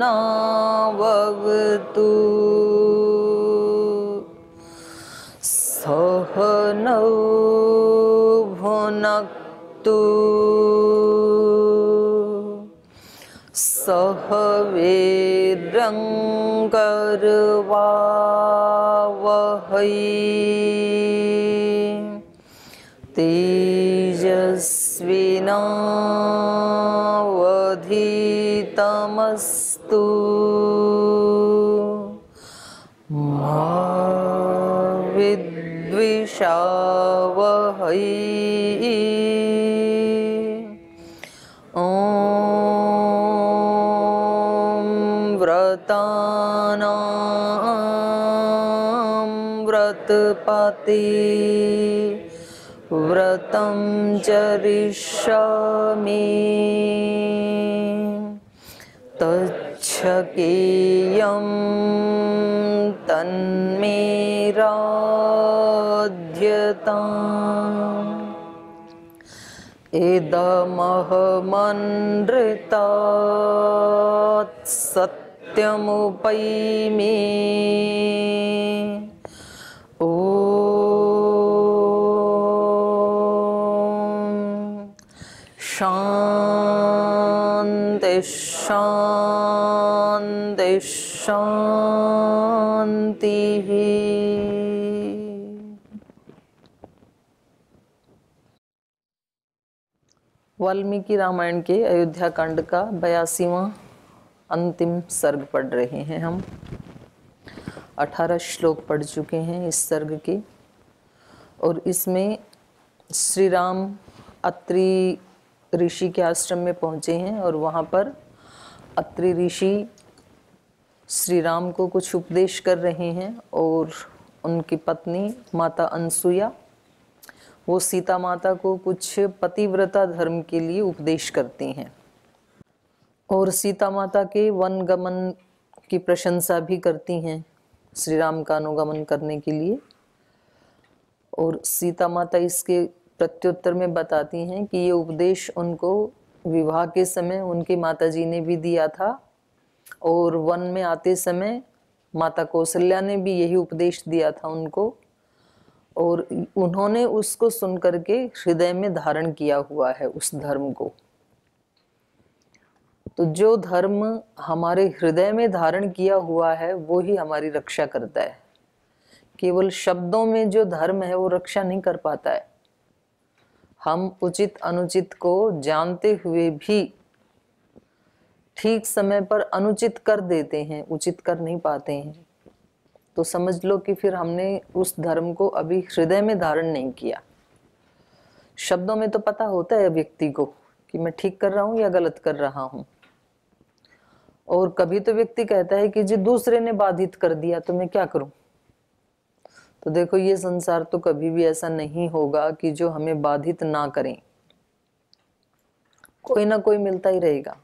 नाववतु सह नौ भुनक्तु सह वीरङ्कर्वावहै हई ॐ व्रतानां व्रतपते व्रतं चरिष्यामि तच्छकेयं तन्मेरा इदमहमनृतात् सत्यमुपैमि ओ शान्ति शान्ति शान्तिः वाल्मीकि रामायण के अयोध्या कांड का बयासीवा अंतिम सर्ग पढ़ रहे हैं हम अठारह श्लोक पढ़ चुके हैं इस सर्ग के और इसमें श्री राम अत्रि ऋषि के आश्रम में पहुँचे हैं और वहाँ पर अत्रि ऋषि श्री राम को कुछ उपदेश कर रहे हैं और उनकी पत्नी माता अनसुया वो सीता माता को कुछ पतिव्रता धर्म के लिए उपदेश करती हैं और सीता माता के वन गमन की प्रशंसा भी करती हैं श्री राम का अनुगमन करने के लिए और सीता माता इसके प्रत्युत्तर में बताती हैं कि ये उपदेश उनको विवाह के समय उनके माताजी ने भी दिया था और वन में आते समय माता कौशल्या ने भी यही उपदेश दिया था उनको और उन्होंने उसको सुन करके हृदय में धारण किया हुआ है उस धर्म को तो जो धर्म हमारे हृदय में धारण किया हुआ है वो ही हमारी रक्षा करता है केवल शब्दों में जो धर्म है वो रक्षा नहीं कर पाता है हम उचित अनुचित को जानते हुए भी ठीक समय पर अनुचित कर देते हैं उचित कर नहीं पाते हैं तो समझ लो कि फिर हमने उस धर्म को अभी हृदय में धारण नहीं किया शब्दों में तो पता होता है व्यक्ति को कि मैं ठीक कर रहा हूं या गलत कर रहा हूं और कभी तो व्यक्ति कहता है कि जी दूसरे ने बाधित कर दिया तो मैं क्या करूं तो देखो ये संसार तो कभी भी ऐसा नहीं होगा कि जो हमें बाधित ना करें कोई ना कोई मिलता ही रहेगा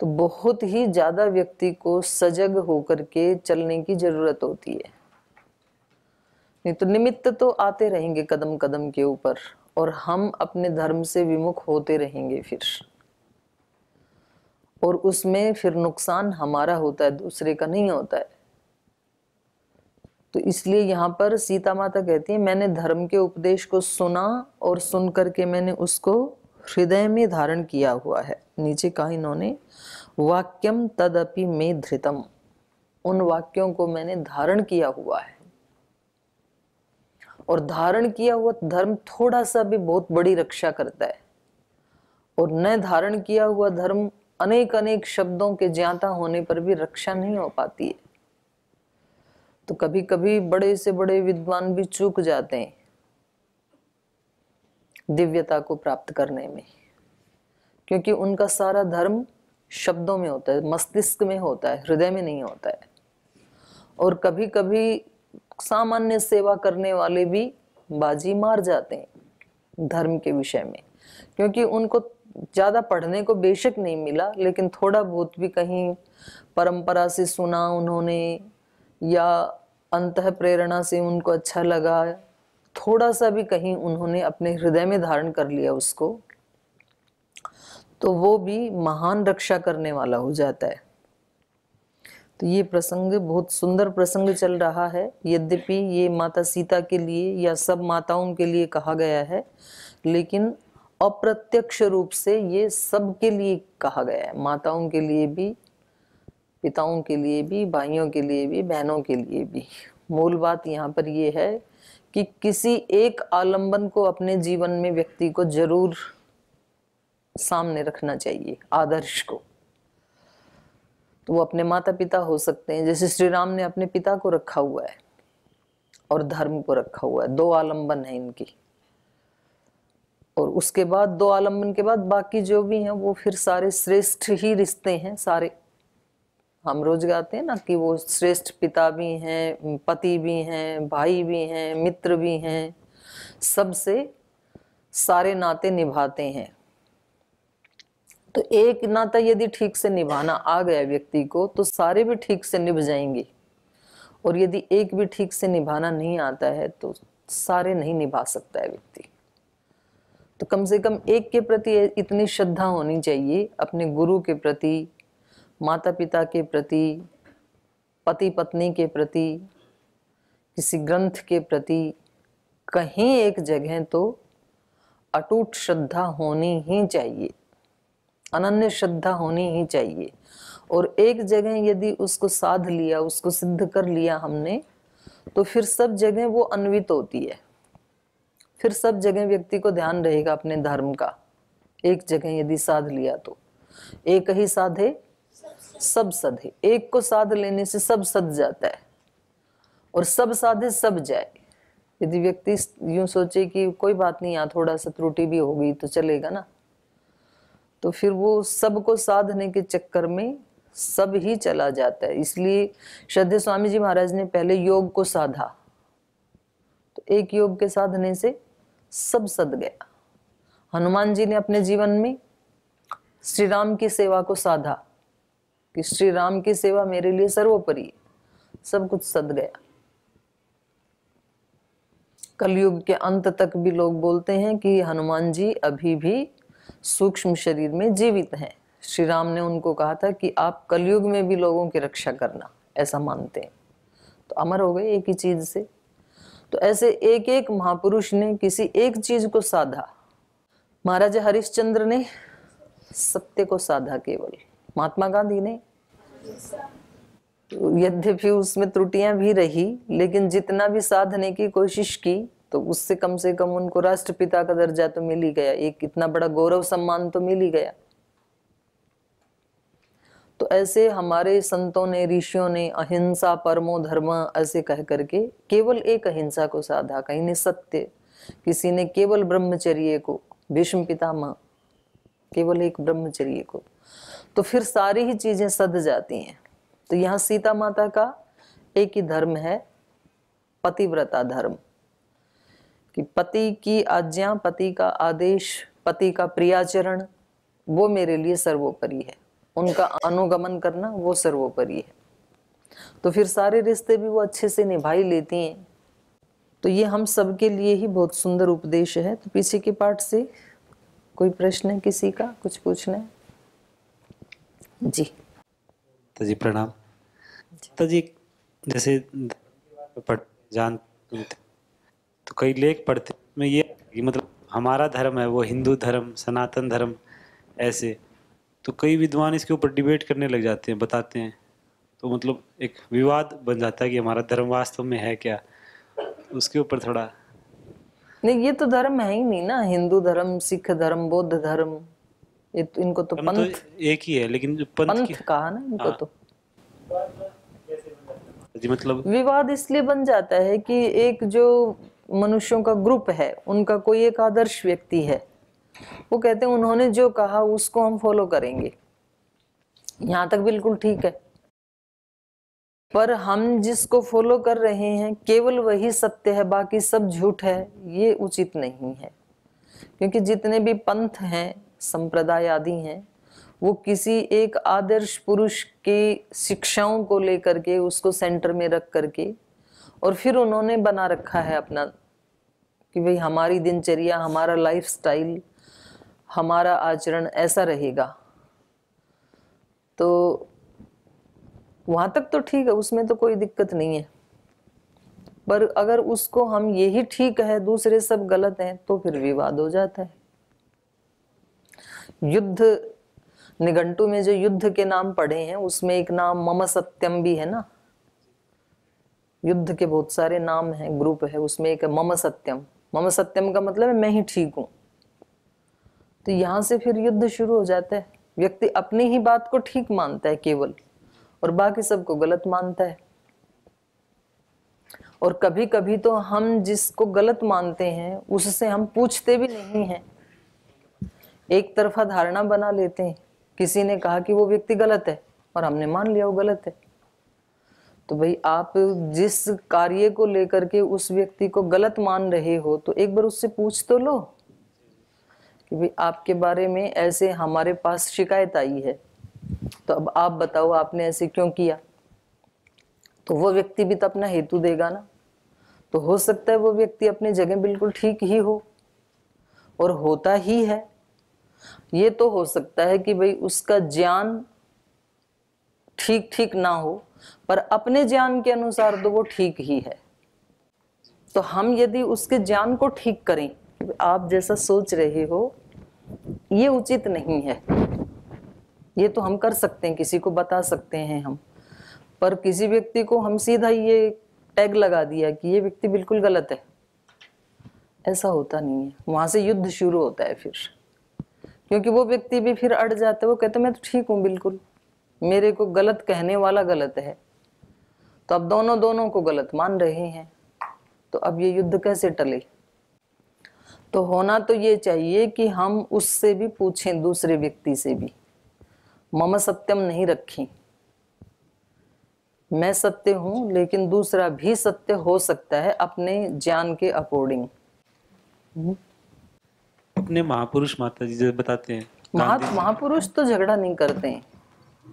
तो बहुत ही ज़्यादा व्यक्ति को सजग होकर के चलने की ज़रूरत होती है नहीं तो निमित्त तो आते रहेंगे कदम कदम के ऊपर और हम अपने धर्म से विमुख होते रहेंगे फिर और उसमें फिर नुकसान हमारा होता है दूसरे का नहीं होता है तो इसलिए यहां पर सीता माता कहती है मैंने धर्म के उपदेश को सुना और सुन करके मैंने उसको हृदय में धारण किया हुआ है नीचे कहा इन्होंने वाक्यम तदपि में धृतम उन वाक्यों को मैंने धारण किया हुआ है और धारण किया हुआ धर्म थोड़ा सा भी बहुत बड़ी रक्षा करता है और न धारण किया हुआ धर्म अनेक अनेक शब्दों के ज्ञाता होने पर भी रक्षा नहीं हो पाती है तो कभी कभी बड़े से बड़े विद्वान भी चूक जाते हैं दिव्यता को प्राप्त करने में क्योंकि उनका सारा धर्म शब्दों में होता है मस्तिष्क में होता है हृदय में नहीं होता है और कभी कभी सामान्य सेवा करने वाले भी बाजी मार जाते हैं धर्म के विषय में क्योंकि उनको ज़्यादा पढ़ने को बेशक नहीं मिला लेकिन थोड़ा बहुत भी कहीं परंपरा से सुना उन्होंने या अंत प्रेरणा से उनको अच्छा लगा थोड़ा सा भी कहीं उन्होंने अपने हृदय में धारण कर लिया उसको तो वो भी महान रक्षा करने वाला हो जाता है तो ये प्रसंग बहुत सुंदर प्रसंग चल रहा है यद्यपि ये माता सीता के लिए या सब माताओं के लिए कहा गया है लेकिन अप्रत्यक्ष रूप से ये सबके लिए कहा गया है माताओं के लिए भी पिताओं के लिए भी भाइयों के लिए भी बहनों के लिए भी मूल बात यहाँ पर यह है कि किसी एक आलंबन को अपने जीवन में व्यक्ति को जरूर सामने रखना चाहिए आदर्श को तो वो अपने माता पिता हो सकते हैं जैसे श्री राम ने अपने पिता को रखा हुआ है और धर्म को रखा हुआ है दो आलंबन है इनकी और उसके बाद दो आलंबन के बाद बाकी जो भी हैं वो फिर सारे श्रेष्ठ ही रिश्ते हैं सारे हम रोज गाते हैं ना कि वो श्रेष्ठ पिता भी हैं पति भी हैं भाई भी हैं मित्र भी हैं सबसे सारे नाते निभाते हैं तो एक नाता यदि ठीक से निभाना आ गया व्यक्ति को तो सारे भी ठीक से निभ जाएंगे और यदि एक भी ठीक से निभाना नहीं आता है तो सारे नहीं निभा सकता है व्यक्ति तो कम से कम एक के प्रति इतनी श्रद्धा होनी चाहिए अपने गुरु के प्रति माता पिता के प्रति पति पत्नी के प्रति किसी ग्रंथ के प्रति कहीं एक जगह तो अटूट श्रद्धा होनी ही चाहिए अनन्य श्रद्धा होनी ही चाहिए और एक जगह यदि उसको साध लिया उसको सिद्ध कर लिया हमने तो फिर सब जगह वो अन्वित होती है फिर सब जगह व्यक्ति को ध्यान रहेगा अपने धर्म का एक जगह यदि साध लिया तो एक ही साधे सब सधे एक को साध लेने से सब सध जाता है और सब साधे सब जाए यदि व्यक्ति यूं सोचे कि कोई बात नहीं यहाँ थोड़ा सा त्रुटि भी होगी तो चलेगा ना तो फिर वो सब को साधने के चक्कर में सब ही चला जाता है इसलिए श्रद्धे स्वामी जी महाराज ने पहले योग को साधा तो एक योग के साधने से सब सद गया हनुमान जी ने अपने जीवन में श्री राम की सेवा को साधा कि श्री राम की सेवा मेरे लिए सर्वोपरि है सब कुछ सद गया कलयुग के अंत तक भी लोग बोलते हैं कि हनुमान जी अभी भी सूक्ष्म शरीर में जीवित हैं श्री राम ने उनको कहा था कि आप कलयुग में भी लोगों की रक्षा करना ऐसा मानते हैं तो अमर हो गए एक ही चीज से तो ऐसे एक एक महापुरुष ने किसी एक चीज को साधा महाराजा हरिश्चंद्र ने सत्य को साधा केवल महात्मा गांधी ने यद्यपि उसमें त्रुटियां भी रही लेकिन जितना भी साधने की कोशिश की तो उससे कम से कम उनको राष्ट्रपिता का दर्जा तो मिल ही गया एक इतना बड़ा गौरव सम्मान तो मिल ही गया तो ऐसे हमारे संतों ने ऋषियों ने अहिंसा परमो धर्म ऐसे कह करके केवल एक अहिंसा को साधा कहीं ने सत्य किसी ने केवल ब्रह्मचर्य को भीष्म पितामह केवल एक ब्रह्मचर्य को तो फिर सारी ही चीज़ें सद जाती हैं तो यहाँ सीता माता का एक ही धर्म है पतिव्रता धर्म कि पति की आज्ञा पति का आदेश पति का प्रियाचरण वो मेरे लिए सर्वोपरि है उनका अनुगमन करना वो सर्वोपरि है तो फिर सारे रिश्ते भी वो अच्छे से निभाई लेती हैं तो ये हम सबके लिए ही बहुत सुंदर उपदेश है तो पीछे के पाठ से कोई प्रश्न है किसी का कुछ पूछना है जी तो जी प्रणाम तो जी जैसे जान तो कई लेख पढ़ते में ये कि मतलब हमारा धर्म है वो हिंदू धर्म सनातन धर्म ऐसे तो कई विद्वान इसके ऊपर डिबेट करने लग जाते हैं बताते हैं तो मतलब एक विवाद बन जाता है कि हमारा धर्म वास्तव में है क्या उसके ऊपर थोड़ा नहीं ये तो धर्म है ही नहीं ना हिंदू धर्म सिख धर्म बौद्ध धर्म ये तो इनको तो हाँ, मतलब पंथ तो एक ही है लेकिन पंथ, पंथ कहा ना इनको हाँ। तो जी मतलब विवाद इसलिए बन जाता है कि एक जो मनुष्यों का ग्रुप है उनका कोई एक आदर्श व्यक्ति है वो कहते हैं उन्होंने जो कहा उसको हम फॉलो करेंगे यहाँ तक बिल्कुल ठीक है पर हम जिसको फॉलो कर रहे हैं केवल वही सत्य है बाकी सब झूठ है ये उचित नहीं है क्योंकि जितने भी पंथ हैं संप्रदाय आदि हैं वो किसी एक आदर्श पुरुष की शिक्षाओं को लेकर के उसको सेंटर में रख करके और फिर उन्होंने बना रखा है अपना कि भाई हमारी दिनचर्या हमारा लाइफस्टाइल हमारा आचरण ऐसा रहेगा तो वहाँ तक तो ठीक है उसमें तो कोई दिक्कत नहीं है पर अगर उसको हम यही ठीक है दूसरे सब गलत हैं तो फिर विवाद हो जाता है युद्ध निघंटू में जो युद्ध के नाम पढ़े हैं उसमें एक नाम मम सत्यम भी है ना युद्ध के बहुत सारे नाम हैं ग्रुप है उसमें एक मम सत्यम मम सत्यम का मतलब है मैं ही ठीक हूं तो यहां से फिर युद्ध शुरू हो जाता है व्यक्ति अपनी ही बात को ठीक मानता है केवल और बाकी सबको गलत मानता है और कभी कभी तो हम जिसको गलत मानते हैं उससे हम पूछते भी नहीं हैं एक तरफा धारणा बना लेते हैं किसी ने कहा कि वो व्यक्ति गलत है और हमने मान लिया वो गलत है तो भाई आप जिस कार्य को लेकर के उस व्यक्ति को गलत मान रहे हो तो एक बार उससे पूछ तो लो कि भाई आपके बारे में ऐसे हमारे पास शिकायत आई है तो अब आप बताओ आपने ऐसे क्यों किया तो वो व्यक्ति भी तो अपना हेतु देगा ना तो हो सकता है वो व्यक्ति अपनी जगह बिल्कुल ठीक ही हो और होता ही है ये तो हो सकता है कि भाई उसका ज्ञान ठीक ठीक ना हो पर अपने ज्ञान के अनुसार तो वो ठीक ही है तो हम यदि उसके ज्ञान को ठीक करें आप जैसा सोच रहे हो ये उचित नहीं है ये तो हम कर सकते हैं किसी को बता सकते हैं हम पर किसी व्यक्ति को हम सीधा ये टैग लगा दिया कि ये व्यक्ति बिल्कुल गलत है ऐसा होता नहीं है वहां से युद्ध शुरू होता है फिर क्योंकि वो व्यक्ति भी फिर अड़ जाते वो कहते मैं तो ठीक हूँ बिल्कुल मेरे को गलत कहने वाला गलत है तो अब दोनों दोनों को गलत मान रहे हैं तो अब ये युद्ध कैसे टले तो होना तो ये चाहिए कि हम उससे भी पूछें दूसरे व्यक्ति से भी मम सत्यम नहीं रखी मैं सत्य हूं लेकिन दूसरा भी सत्य हो सकता है अपने ज्ञान के अकॉर्डिंग हम्म। अपने महापुरुष माता जी जैसे बताते हैं महापुरुष तो झगड़ा नहीं करते हैं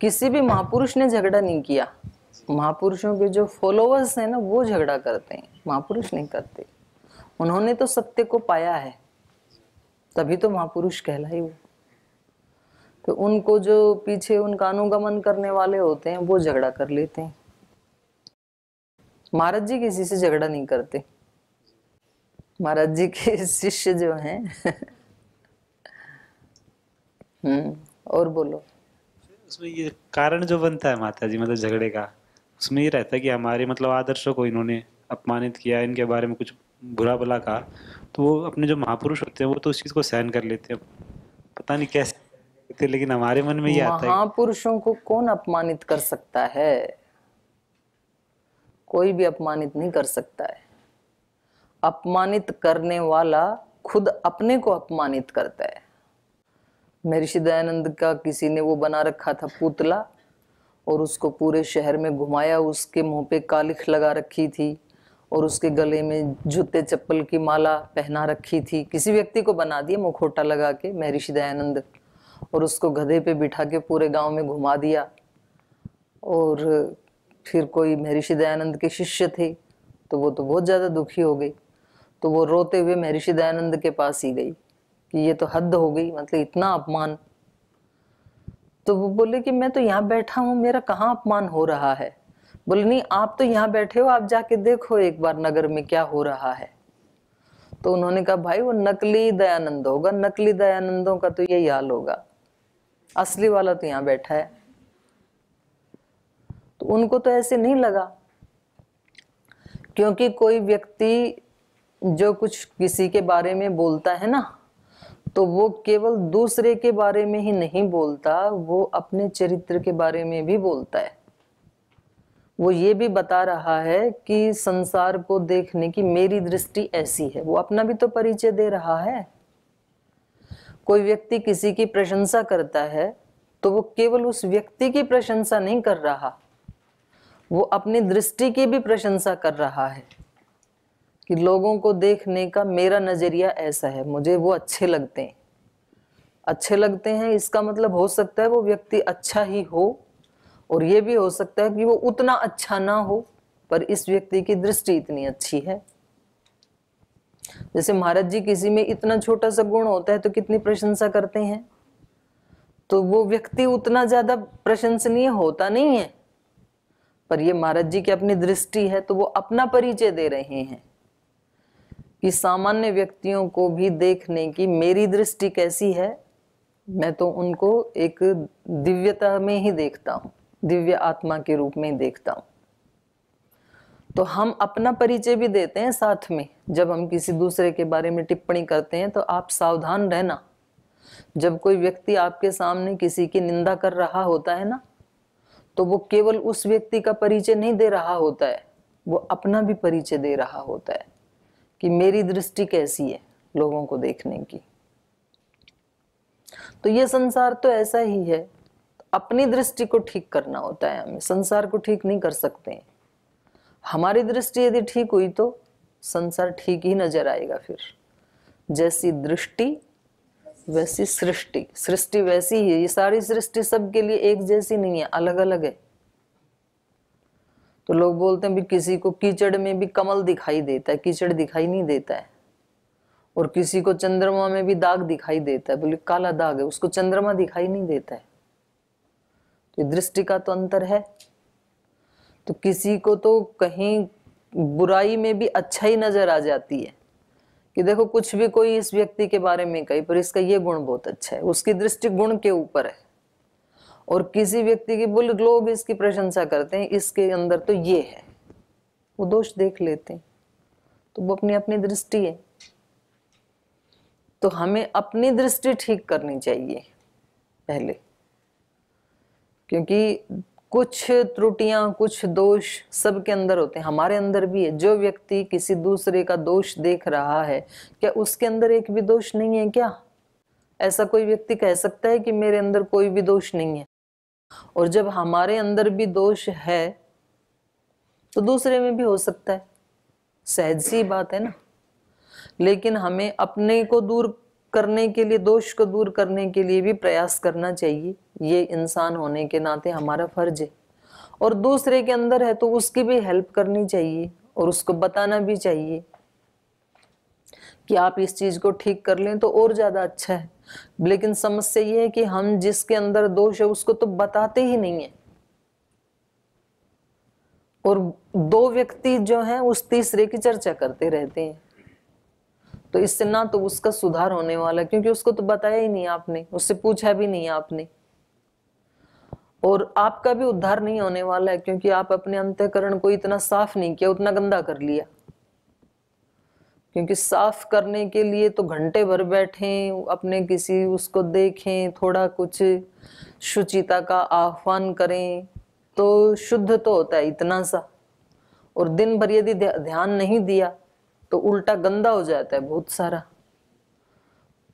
किसी भी महापुरुष ने झगड़ा नहीं किया महापुरुषों के जो फॉलोअर्स हैं ना वो झगड़ा करते हैं महापुरुष नहीं करते उन्होंने तो सत्य को पाया है तभी तो महापुरुष ही वो तो उनको जो पीछे उनका अनुगमन करने वाले होते हैं वो झगड़ा कर लेते हैं महाराज जी किसी से झगड़ा नहीं करते महाराज जी के शिष्य जो हैं हम्म और बोलो उसमें ये कारण जो बनता है माता जी मतलब झगड़े का उसमें ये रहता है कि हमारे मतलब आदर्शों को इन्होंने अपमानित किया इनके बारे में कुछ बुरा भला कहा तो वो अपने जो महापुरुष होते हैं वो तो उस चीज़ को सहन कर लेते हैं पता नहीं कैसे लेते लेकिन हमारे मन में ये आता है महापुरुषों को कौन अपमानित कर सकता है कोई भी अपमानित नहीं कर सकता है अपमानित करने वाला खुद अपने को अपमानित करता है महर्षि दयानंद का किसी ने वो बना रखा था पुतला और उसको पूरे शहर में घुमाया उसके मुंह पे कालिख लगा रखी थी और उसके गले में जूते चप्पल की माला पहना रखी थी किसी व्यक्ति को बना दिया मुखोटा लगा के महर्षि दयानंद और उसको गधे पे बिठा के पूरे गांव में घुमा दिया और फिर कोई महर्षि दयानंद के शिष्य थे तो वो तो बहुत ज़्यादा दुखी हो गई तो वो रोते हुए महर्षि दयानंद के पास ही गई कि ये तो हद हो गई मतलब इतना अपमान तो वो बोले कि मैं तो यहाँ बैठा हूं मेरा कहाँ अपमान हो रहा है बोले नहीं आप तो यहाँ बैठे हो आप जाके देखो एक बार नगर में क्या हो रहा है तो उन्होंने कहा भाई वो नकली दयानंद होगा नकली दयानंदों का तो यही हाल होगा असली वाला तो यहाँ बैठा है तो उनको तो ऐसे नहीं लगा क्योंकि कोई व्यक्ति जो कुछ किसी के बारे में बोलता है ना तो वो केवल दूसरे के बारे में ही नहीं बोलता वो अपने चरित्र के बारे में भी बोलता है वो ये भी बता रहा है कि संसार को देखने की मेरी दृष्टि ऐसी है वो अपना भी तो परिचय दे रहा है कोई व्यक्ति किसी की प्रशंसा करता है तो वो केवल उस व्यक्ति की प्रशंसा नहीं कर रहा वो अपनी दृष्टि की भी प्रशंसा कर रहा है कि लोगों को देखने का मेरा नज़रिया ऐसा है मुझे वो अच्छे लगते हैं अच्छे लगते हैं इसका मतलब हो सकता है वो व्यक्ति अच्छा ही हो और ये भी हो सकता है कि वो उतना अच्छा ना हो पर इस व्यक्ति की दृष्टि इतनी अच्छी है जैसे महाराज जी किसी में इतना छोटा सा गुण होता है तो कितनी प्रशंसा करते हैं तो वो व्यक्ति उतना ज्यादा प्रशंसनीय होता नहीं है पर ये महाराज जी की अपनी दृष्टि है तो वो अपना परिचय दे रहे हैं कि सामान्य व्यक्तियों को भी देखने की मेरी दृष्टि कैसी है मैं तो उनको एक दिव्यता में ही देखता हूँ दिव्य आत्मा के रूप में ही देखता हूँ तो हम अपना परिचय भी देते हैं साथ में जब हम किसी दूसरे के बारे में टिप्पणी करते हैं तो आप सावधान रहना जब कोई व्यक्ति आपके सामने किसी की निंदा कर रहा होता है ना तो वो केवल उस व्यक्ति का परिचय नहीं दे रहा होता है वो अपना भी परिचय दे रहा होता है कि मेरी दृष्टि कैसी है लोगों को देखने की तो ये संसार तो ऐसा ही है अपनी दृष्टि को ठीक करना होता है हमें संसार को ठीक नहीं कर सकते हैं हमारी दृष्टि यदि ठीक हुई तो संसार ठीक ही नजर आएगा फिर जैसी दृष्टि वैसी सृष्टि सृष्टि वैसी ही ये सारी सृष्टि सबके लिए एक जैसी नहीं है अलग अलग है तो लोग बोलते हैं भी किसी को कीचड़ में भी कमल दिखाई देता है कीचड़ दिखाई नहीं देता है और किसी को चंद्रमा में भी दाग दिखाई देता है बोले काला दाग है उसको चंद्रमा दिखाई नहीं देता है तो दृष्टि का तो अंतर है तो किसी को तो कहीं बुराई में भी अच्छा ही नजर आ जाती है कि देखो कुछ भी कोई इस व्यक्ति के बारे में कही पर इसका ये गुण बहुत अच्छा है उसकी दृष्टि गुण के ऊपर है और किसी व्यक्ति की बोले लोग इसकी प्रशंसा करते हैं इसके अंदर तो ये है वो दोष देख लेते हैं तो वो अपनी अपनी दृष्टि है तो हमें अपनी दृष्टि ठीक करनी चाहिए पहले क्योंकि कुछ त्रुटियां कुछ दोष सबके अंदर होते हैं हमारे अंदर भी है जो व्यक्ति किसी दूसरे का दोष देख रहा है क्या उसके अंदर एक भी दोष नहीं है क्या ऐसा कोई व्यक्ति कह सकता है कि मेरे अंदर कोई भी दोष नहीं है और जब हमारे अंदर भी दोष है तो दूसरे में भी हो सकता है सहज सी बात है ना लेकिन हमें अपने को दूर करने के लिए दोष को दूर करने के लिए भी प्रयास करना चाहिए ये इंसान होने के नाते हमारा फर्ज है और दूसरे के अंदर है तो उसकी भी हेल्प करनी चाहिए और उसको बताना भी चाहिए कि आप इस चीज़ को ठीक कर लें तो और ज़्यादा अच्छा है लेकिन समस्या ये है कि हम जिसके अंदर दोष है उसको तो बताते ही नहीं है और दो व्यक्ति जो हैं उस तीसरे की चर्चा करते रहते हैं तो इससे ना तो उसका सुधार होने वाला है क्योंकि उसको तो बताया ही नहीं आपने उससे पूछा भी नहीं आपने और आपका भी उद्धार नहीं होने वाला है क्योंकि आप अपने अंतकरण को इतना साफ नहीं किया उतना गंदा कर लिया क्योंकि साफ करने के लिए तो घंटे भर बैठें अपने किसी उसको देखें थोड़ा कुछ शुचिता का आह्वान करें तो शुद्ध तो होता है इतना सा और दिन भर यदि ध्यान नहीं दिया तो उल्टा गंदा हो जाता है बहुत सारा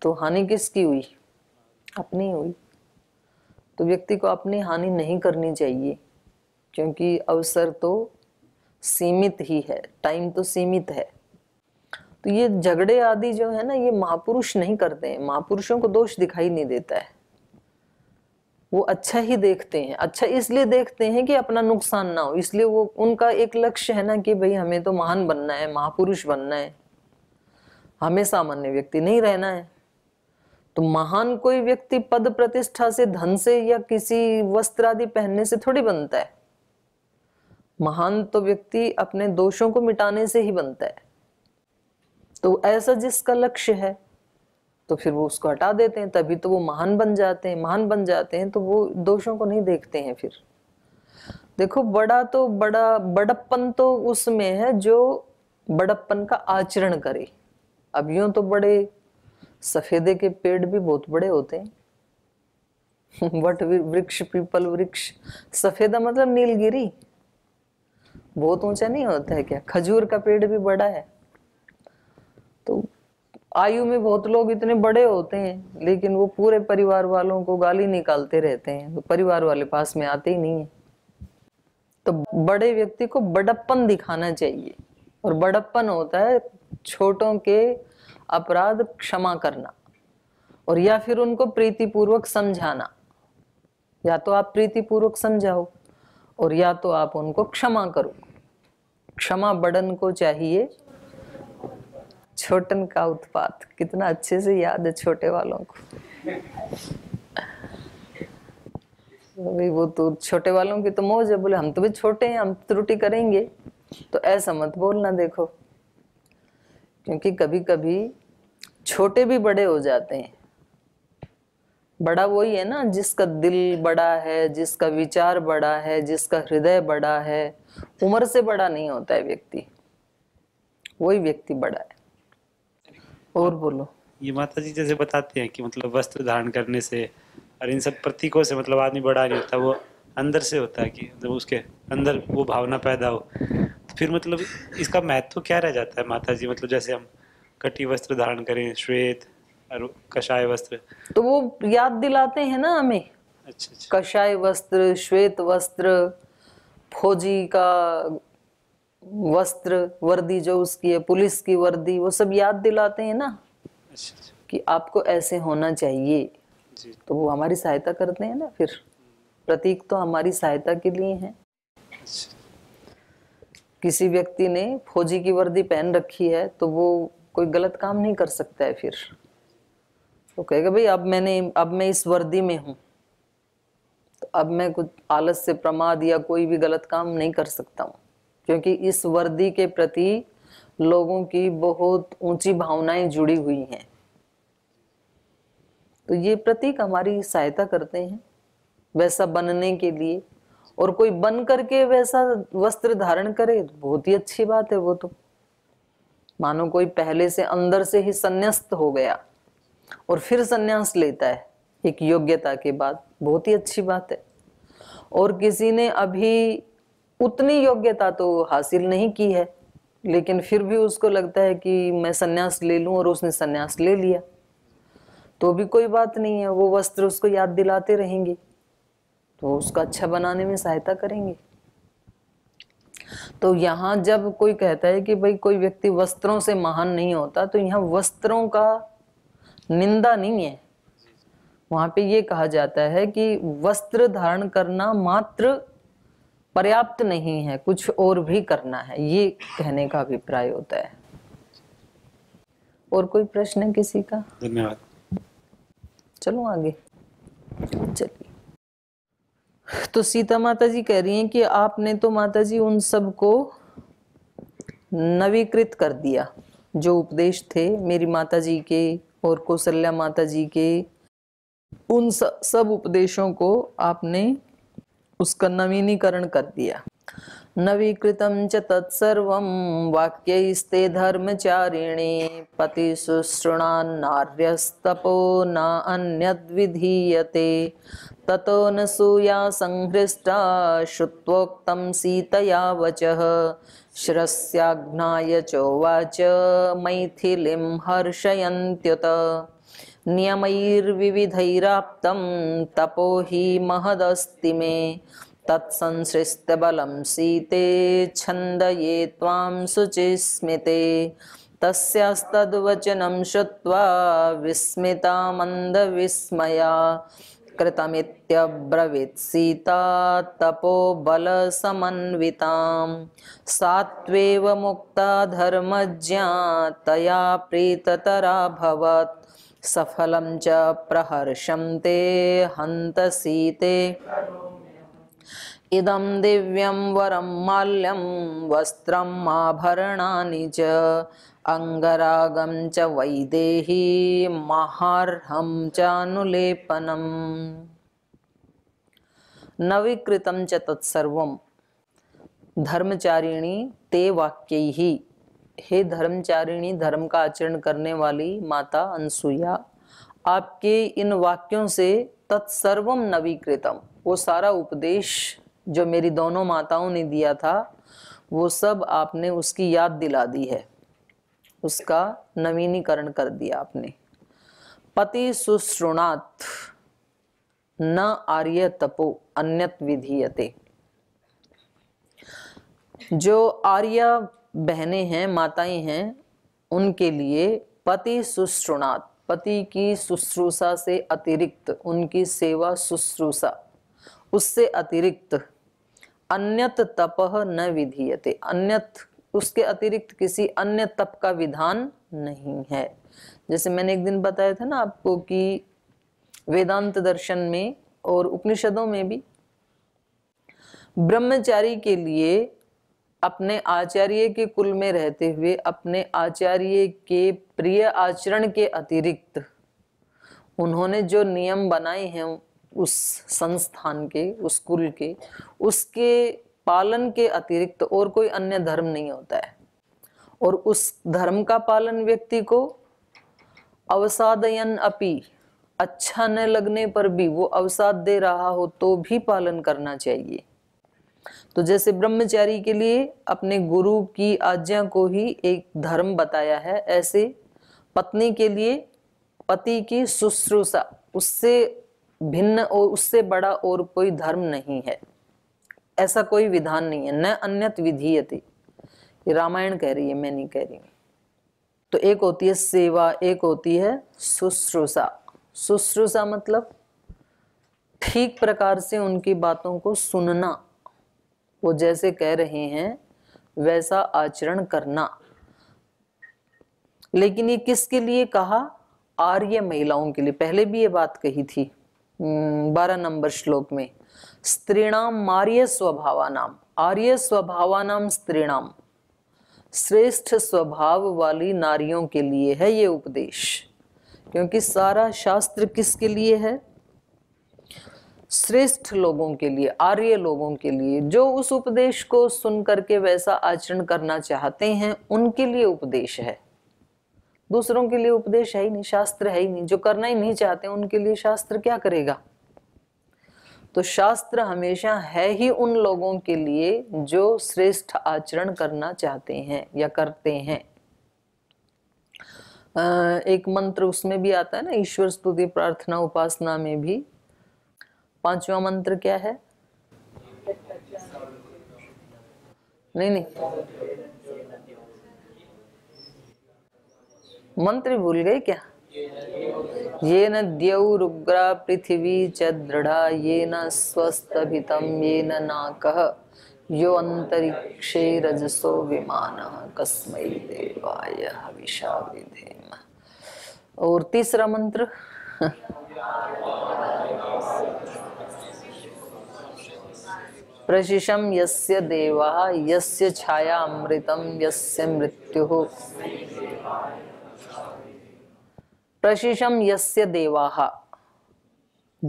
तो हानि किसकी हुई अपनी हुई तो व्यक्ति को अपनी हानि नहीं करनी चाहिए क्योंकि अवसर तो सीमित ही है टाइम तो सीमित है तो ये झगड़े आदि जो है ना ये महापुरुष नहीं करते हैं महापुरुषों को दोष दिखाई नहीं देता है वो अच्छा ही देखते हैं अच्छा इसलिए देखते हैं कि अपना नुकसान ना हो इसलिए वो उनका एक लक्ष्य है ना कि भाई हमें तो महान बनना है महापुरुष बनना है हमें सामान्य व्यक्ति नहीं रहना है तो महान कोई व्यक्ति पद प्रतिष्ठा से धन से या किसी वस्त्र आदि पहनने से थोड़ी बनता है महान तो व्यक्ति अपने दोषों को मिटाने से ही बनता है तो ऐसा जिसका लक्ष्य है तो फिर वो उसको हटा देते हैं तभी तो वो महान बन जाते हैं महान बन जाते हैं तो वो दोषों को नहीं देखते हैं फिर देखो बड़ा तो बड़ा बड़प्पन तो उसमें है जो बड़प्पन का आचरण करे अब यूं तो बड़े सफेदे के पेड़ भी बहुत बड़े होते हैं वट वृक्ष पीपल वृक्ष सफेदा मतलब नीलगिरी बहुत ऊंचा नहीं होता है क्या खजूर का पेड़ भी बड़ा है तो आयु में बहुत लोग इतने बड़े होते हैं लेकिन वो पूरे परिवार वालों को गाली निकालते रहते हैं तो परिवार वाले पास में आते ही नहीं है तो बड़े व्यक्ति को बड़प्पन दिखाना चाहिए और बड़प्पन होता है छोटों के अपराध क्षमा करना और या फिर उनको प्रीतिपूर्वक समझाना या तो आप प्रीतिपूर्वक समझाओ और या तो आप उनको क्षमा करो क्षमा बड़न को चाहिए छोटन का उत्पात कितना अच्छे से याद है छोटे वालों को अभी वो तो छोटे वालों की तो मौज है बोले हम तो भी छोटे हैं हम त्रुटि तो करेंगे तो ऐसा मत बोलना देखो क्योंकि कभी कभी छोटे भी बड़े हो जाते हैं बड़ा वही है ना जिसका दिल बड़ा है जिसका विचार बड़ा है जिसका हृदय बड़ा है उम्र से बड़ा नहीं होता है व्यक्ति वही व्यक्ति बड़ा है और हाँ। बोलो ये माता जी जैसे बताते हैं कि मतलब वस्त्र धारण करने से और इन सब प्रतीकों से मतलब आदमी बड़ा नहीं होता वो अंदर से होता है कि जब मतलब उसके अंदर वो भावना पैदा हो तो फिर मतलब इसका महत्व क्या रह जाता है माता जी मतलब जैसे हम कटी वस्त्र धारण करें श्वेत और कषाय वस्त्र तो वो याद दिलाते हैं ना हमें अच्छा, अच्छा। कषाय वस्त्र श्वेत वस्त्र फौजी का वस्त्र वर्दी जो उसकी है पुलिस की वर्दी वो सब याद दिलाते हैं ना अच्छा, अच्छा। कि आपको ऐसे होना चाहिए तो वो हमारी सहायता करते हैं ना फिर प्रतीक तो हमारी सहायता के लिए हैं अच्छा। किसी व्यक्ति ने फौजी की वर्दी पहन रखी है तो वो कोई गलत काम नहीं कर सकता है फिर वो कहेगा भाई अब मैंने अब मैं इस वर्दी में हूँ तो अब मैं कुछ आलस से प्रमाद या कोई भी गलत काम नहीं कर सकता हूँ क्योंकि इस वर्दी के प्रति लोगों की बहुत ऊंची भावनाएं जुड़ी हुई हैं तो ये प्रतीक हमारी सहायता करते हैं वैसा बनने के लिए और कोई बन करके वैसा वस्त्र धारण करे तो बहुत ही अच्छी बात है वो तो मानो कोई पहले से अंदर से ही संन्यास्त हो गया और फिर संन्यास लेता है एक योग्यता के बाद बहुत ही अच्छी बात है और किसी ने अभी उतनी योग्यता तो हासिल नहीं की है लेकिन फिर भी उसको लगता है कि मैं सन्यास ले लूं और उसने सन्यास ले लिया तो भी कोई बात नहीं है वो वस्त्र उसको याद दिलाते रहेंगे तो उसका अच्छा बनाने में सहायता करेंगे तो यहाँ जब कोई कहता है कि भाई कोई व्यक्ति वस्त्रों से महान नहीं होता तो यहाँ वस्त्रों का निंदा नहीं है वहां पे ये कहा जाता है कि वस्त्र धारण करना मात्र पर्याप्त नहीं है कुछ और भी करना है ये कहने का अभिप्राय होता है और कोई प्रश्न है किसी का धन्यवाद चलो आगे चलिए तो सीता माता जी कह रही हैं कि आपने तो माता जी उन सबको नवीकृत कर दिया जो उपदेश थे मेरी माता जी के और कौशल्या माता जी के उन सब उपदेशों को आपने उसका नवीनीकरण कर दिया नवीकृतम च तत्सर्व वाक्यस्ते धर्मचारिणी पति सुश्रुणा नार्यस्तपो न ना अन्यद्विधीयते ततो न सूया संहृष्टा श्रुत्वोक्तं सीतया वचः श्रस्याघ्नाय चोवाच मैथिलीं हर्षयन्त्युत नियमैर्विविधैराप्तं तपो हि महदस्ति मे तत्संसृष्टबलं सीते छन्दये त्वां शुचिस्मिते तस्यास्तद्वचनं श्रुत्वा विस्मितामन्दविस्मया कृतमित्यब्रवीत् सीता तपोबलसमन्वितां सा त्वेव मुक्ता धर्मज्ञा तया प्रीततराभवत् सफलं च प्रहर्षं ते हन्तसीते इदं दिव्यं वरं माल्यं आभरणानि च अङ्गरागं च वैदेही महार्हं चानुलेपनम् नवीकृतं च तत्सर्वं धर्मचारिणी ते वाक्यैः हे धर्मचारिणी धर्म का आचरण करने वाली माता अनसुईया आपके इन वाक्यों से तत्सर्वम नवीकृतम वो सारा उपदेश जो मेरी दोनों माताओं ने दिया था वो सब आपने उसकी याद दिला दी है उसका नवीनीकरण कर दिया आपने पति सुश्रुणात न आर्य तपो अन्यत विधीयते जो आर्य बहनें हैं माताएं हैं उनके लिए पति सुश्रुणात पति की शुश्रूषा से अतिरिक्त उनकी सेवा शुश्रूषा उससे अतिरिक्त अन्यत तपह न विधीयते अन्यत उसके अतिरिक्त किसी अन्य तप का विधान नहीं है जैसे मैंने एक दिन बताया था ना आपको कि वेदांत दर्शन में और उपनिषदों में भी ब्रह्मचारी के लिए अपने आचार्य के कुल में रहते हुए अपने आचार्य के प्रिय आचरण के अतिरिक्त उन्होंने जो नियम बनाए हैं उस संस्थान के उस कुल के उसके पालन के अतिरिक्त और कोई अन्य धर्म नहीं होता है और उस धर्म का पालन व्यक्ति को अवसादयन अपि अच्छा न लगने पर भी वो अवसाद दे रहा हो तो भी पालन करना चाहिए तो जैसे ब्रह्मचारी के लिए अपने गुरु की आज्ञा को ही एक धर्म बताया है ऐसे पत्नी के लिए पति की शुश्रूषा उससे भिन्न और उससे बड़ा और कोई धर्म नहीं है ऐसा कोई विधान नहीं है न अन्यत विधि ये रामायण कह रही है मैं नहीं कह रही तो एक होती है सेवा एक होती है शुश्रूषा शुश्रूषा मतलब ठीक प्रकार से उनकी बातों को सुनना वो जैसे कह रहे हैं वैसा आचरण करना लेकिन ये किसके लिए कहा आर्य महिलाओं के लिए पहले भी ये बात कही थी हम्म, बारह नंबर श्लोक में स्त्रीणाम मार्य स्वभावानाम आर्य स्वभावानाम स्त्रीणाम श्रेष्ठ स्वभाव वाली नारियों के लिए है ये उपदेश क्योंकि सारा शास्त्र किसके लिए है श्रेष्ठ लोगों के लिए आर्य लोगों के लिए जो उस उपदेश को सुन करके वैसा आचरण करना चाहते हैं उनके लिए उपदेश है दूसरों के लिए उपदेश है ही नहीं शास्त्र है ही नहीं जो करना ही नहीं चाहते उनके लिए शास्त्र क्या करेगा तो शास्त्र हमेशा है ही उन लोगों के लिए जो श्रेष्ठ आचरण करना चाहते हैं या करते हैं एक मंत्र उसमें भी आता है ना ईश्वर स्तुति प्रार्थना उपासना में भी पांचवा मंत्र क्या है नहीं नहीं मंत्र भूल गए क्या ये न द्यौ पृथ्वी च दृढ़ा ये न स्वस्थभितम ये नाक यो अंतरिक्षे रजसो विमान कस्म देवाय हविषा विधेम और तीसरा मंत्र प्रशिषम यस्य देवा यस्य छाया अमृतम यस्य मृत्यु प्रशिषम यस्य देवा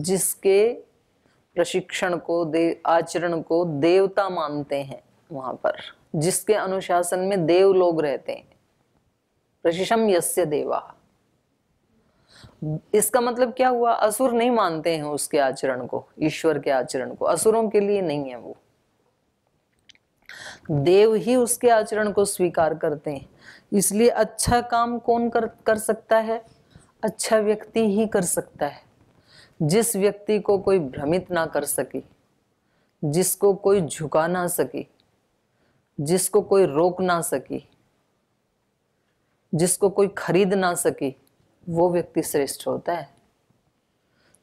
जिसके प्रशिक्षण को दे आचरण को देवता मानते हैं वहां पर जिसके अनुशासन में देव लोग रहते हैं प्रशिषम यस्य देवा इसका मतलब क्या हुआ असुर नहीं मानते हैं उसके आचरण को ईश्वर के आचरण को असुरों के लिए नहीं है वो देव ही उसके आचरण को स्वीकार करते हैं इसलिए अच्छा काम कौन कर कर सकता है अच्छा व्यक्ति ही कर सकता है जिस व्यक्ति को कोई भ्रमित ना कर सके जिसको कोई झुका ना सके जिसको कोई रोक ना सके जिसको कोई खरीद ना सके वो व्यक्ति श्रेष्ठ होता है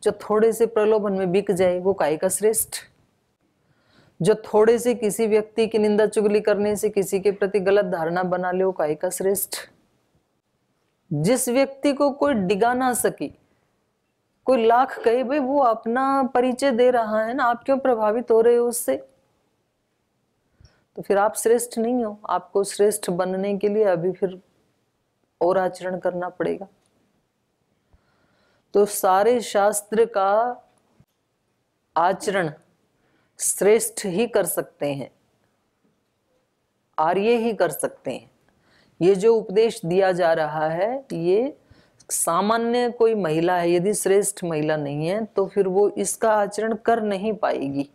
जो थोड़े से प्रलोभन में बिक जाए वो काय का श्रेष्ठ जो थोड़े से किसी व्यक्ति की निंदा चुगली करने से किसी के प्रति गलत धारणा बना ले वो काय का श्रेष्ठ जिस व्यक्ति को कोई डिगा ना सकी कोई लाख कहे भाई वो अपना परिचय दे रहा है ना आप क्यों प्रभावित हो रहे हो उससे तो फिर आप श्रेष्ठ नहीं हो आपको श्रेष्ठ बनने के लिए अभी फिर और आचरण करना पड़ेगा तो सारे शास्त्र का आचरण श्रेष्ठ ही कर सकते हैं आर्य ही कर सकते हैं ये जो उपदेश दिया जा रहा है ये सामान्य कोई महिला है यदि श्रेष्ठ महिला नहीं है तो फिर वो इसका आचरण कर नहीं पाएगी